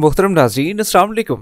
मोहतरम नाजीन असला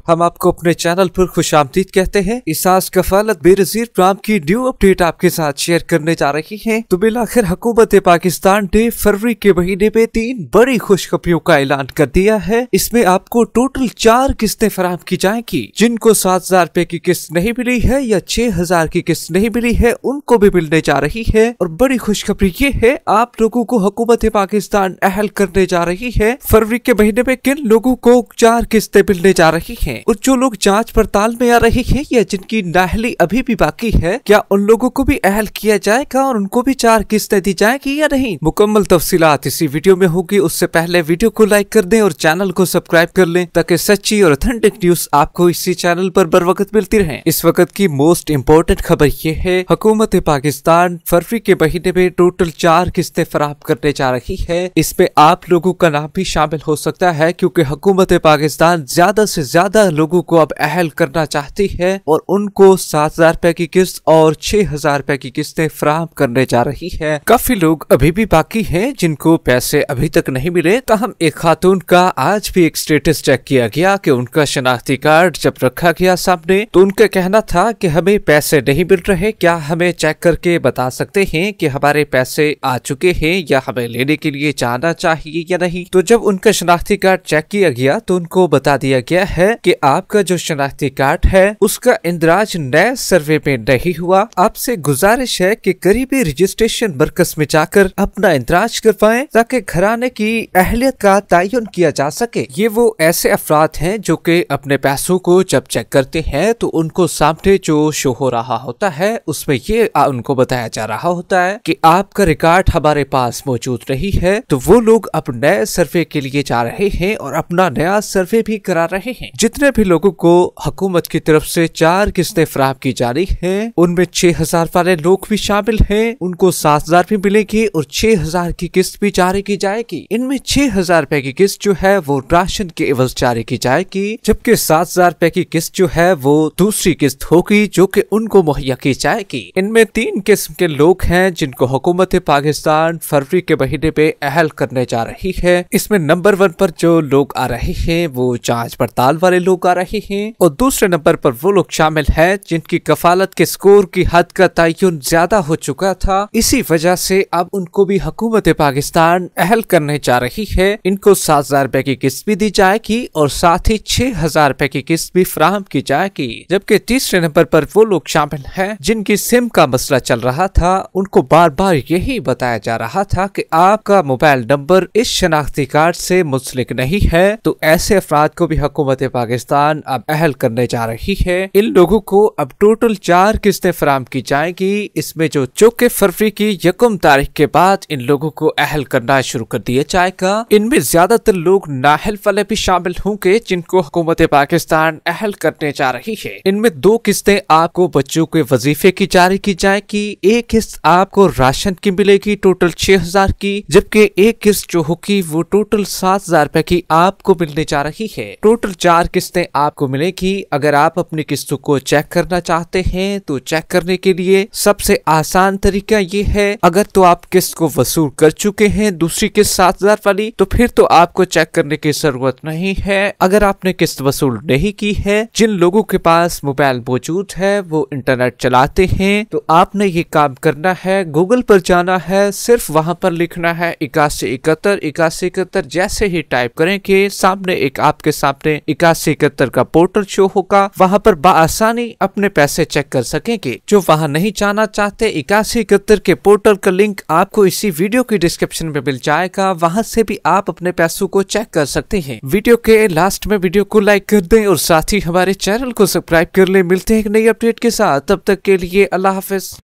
हम आपको अपने चैनल पर खुश आमदीद कहते हैं इसास कफालत बेनजीर प्राम की न्यू अपडेट आपके साथ शेयर करने जा रही है तो बिलाखिर हुकूमत पाकिस्तान ने फरवरी के महीने में तीन बड़ी खुशखबरियों का ऐलान कर दिया है इसमें आपको टोटल चार किस्तें फराम की जाएंगी जिनको सात हजार रूपए की किस्त नहीं मिली है या छह हजार की किस्त नहीं मिली है उनको भी मिलने जा रही है और बड़ी खुशखबरी ये है आप लोगों को हुकूमत पाकिस्तान अहल करने जा रही है फरवरी के महीने में किन लोगों को चार किस्तें मिलने जा रही हैं और जो लोग जांच पड़ताल में आ रहे हैं या जिनकी नाहली अभी भी बाकी है क्या उन लोगों को भी अहल किया जाएगा और उनको भी चार किस्तें दी जाएगी या नहीं मुकम्मल तफसीत इसी वीडियो में होगी उससे पहले वीडियो को लाइक कर दें और चैनल को सब्सक्राइब कर लें ताकि सच्ची और ऑथेंटिक न्यूज आपको इसी चैनल पर बर वक्त मिलती रहे इस वक्त की मोस्ट इम्पोर्टेंट खबर ये है हुकूमत पाकिस्तान फरवरी के महीने में टोटल चार किस्तें फराब करने जा रही है इसमें आप लोगों का नाम भी शामिल हो सकता है क्यूँकी हुकूमत पाकिस्तान पाकिस्तान ज्यादा से ज्यादा लोगों को अब अहल करना चाहती है और उनको सात हजार रुपए की किस्त और छह हजार रुपए की किस्तें फ्राहम करने जा रही है काफी लोग अभी भी बाकी है जिनको पैसे अभी तक नहीं मिले तहम एक खातून का आज भी एक स्टेटस चेक किया गया की कि उनका शनाख्ती कार्ड जब रखा गया सामने तो उनका कहना था की हमें पैसे नहीं मिल रहे क्या हमें चेक करके बता सकते हैं की हमारे पैसे आ चुके हैं या हमें लेने के लिए जाना चाहिए या नहीं तो जब उनका शनाख्ती कार्ड चेक किया गया तो उनको बता दिया गया है कि आपका जो शनाख्ती कार्ड है उसका इंदिराज नए सर्वे में नहीं हुआ आपसे गुजारिश है कि करीबी रजिस्ट्रेशन मरकज में जाकर अपना इंदराज करवाएं ताकि घराने की अहलियत का तयन किया जा सके ये वो ऐसे अफराद हैं जो कि अपने पैसों को जब चेक करते हैं तो उनको सामने जो शो हो रहा होता है उसमें ये उनको बताया जा रहा होता है कि आपका रिकॉर्ड हमारे पास मौजूद नहीं है तो वो लोग अब नए सर्वे के लिए जा रहे हैं और अपना नया सर्वे भी करा रहे हैं जितने भी लोगों को हुकूमत की तरफ से चार किस्तें फराहम की जा रही है उनमें छह हजार वाले लोग भी शामिल है उनको सात हजार भी मिलेगी और छह हजार की किस्त भी जारी की जाएगी इनमें छह हजार रूपए की किस्त जो है वो राशन के एवज जारी की जाएगी जबकि सात हजार रूपए की किस्त जो है वो दूसरी किस्त होगी जो की उनको मुहैया की जाएगी इनमें तीन किस्म के लोग हैं जिनको हुकूमत पाकिस्तान फरवरी के महीने में अहल करने जा रही है इसमें नंबर वन पर जो लोग आ रहे हैं हैं वो जांच पड़ताल वाले लोग आ रहे हैं और दूसरे नंबर पर वो लोग शामिल हैं जिनकी कफालत के स्कोर की हद का तयन ज्यादा हो चुका था इसी वजह से अब उनको भी हुकूमत पाकिस्तान अहल करने जा रही है इनको सात हजार रुपए की किस्त भी दी जाएगी और साथ ही छह हजार रुपए की किस्त भी फ्राहम की जाएगी जबकि तीसरे नंबर पर वो लोग शामिल हैं जिनकी सिम का मसला चल रहा था उनको बार बार यही बताया जा रहा था कि आपका मोबाइल नंबर इस शनाख्ती कार्ड से मुंसलिक नहीं है तो ऐसे ऐसे अफराद को भी हुकूमत पाकिस्तान अब अहल करने जा रही है इन लोगों को अब टोटल चार किस्तें फराम की जाएंगी इसमें जो चौके फरवरी की यकम तारीख के बाद इन लोगों को अहल करना शुरू कर दिया जाएगा इनमें ज्यादातर लोग नाहल वाले भी शामिल होंगे जिनको हुकूमत पाकिस्तान अहल करने जा रही है इनमें दो किस्तें आपको बच्चों के वजीफे की जारी की जाएगी एक किस्त आपको राशन की मिलेगी टोटल छह हजार की जबकि एक किस्त जो होगी वो टोटल सात हजार रूपए की आपको मिलने जा जा रही है टोटल चार किस्तें आपको मिलेगी अगर आप अपनी किस्तों को चेक करना चाहते हैं तो चेक करने के लिए सबसे आसान तरीका ये है अगर तो आप किस्त को वसूल कर चुके हैं दूसरी किस्त सात हजार वाली तो फिर तो आपको चेक करने की जरूरत नहीं है अगर आपने किस्त वसूल नहीं की है जिन लोगों के पास मोबाइल मौजूद है वो इंटरनेट चलाते हैं तो आपने ये काम करना है गूगल पर जाना है सिर्फ वहां पर लिखना है इक्यासी इकहत्तर इक्यासी इकहत्तर जैसे ही टाइप करेंगे सामने एक आपके सामने इक्यासी इकहत्तर का पोर्टल शो होगा वहाँ पर बसानी अपने पैसे चेक कर सकेंगे जो वहाँ नहीं जाना चाहते इक्यासी इकहत्तर के पोर्टल का लिंक आपको इसी वीडियो की डिस्क्रिप्शन में मिल जाएगा वहाँ से भी आप अपने पैसों को चेक कर सकते हैं वीडियो के लास्ट में वीडियो को लाइक कर दें और साथ ही हमारे चैनल को सब्सक्राइब कर ले मिलते हैं एक नई अपडेट के साथ तब तक के लिए अल्लाह हाफिज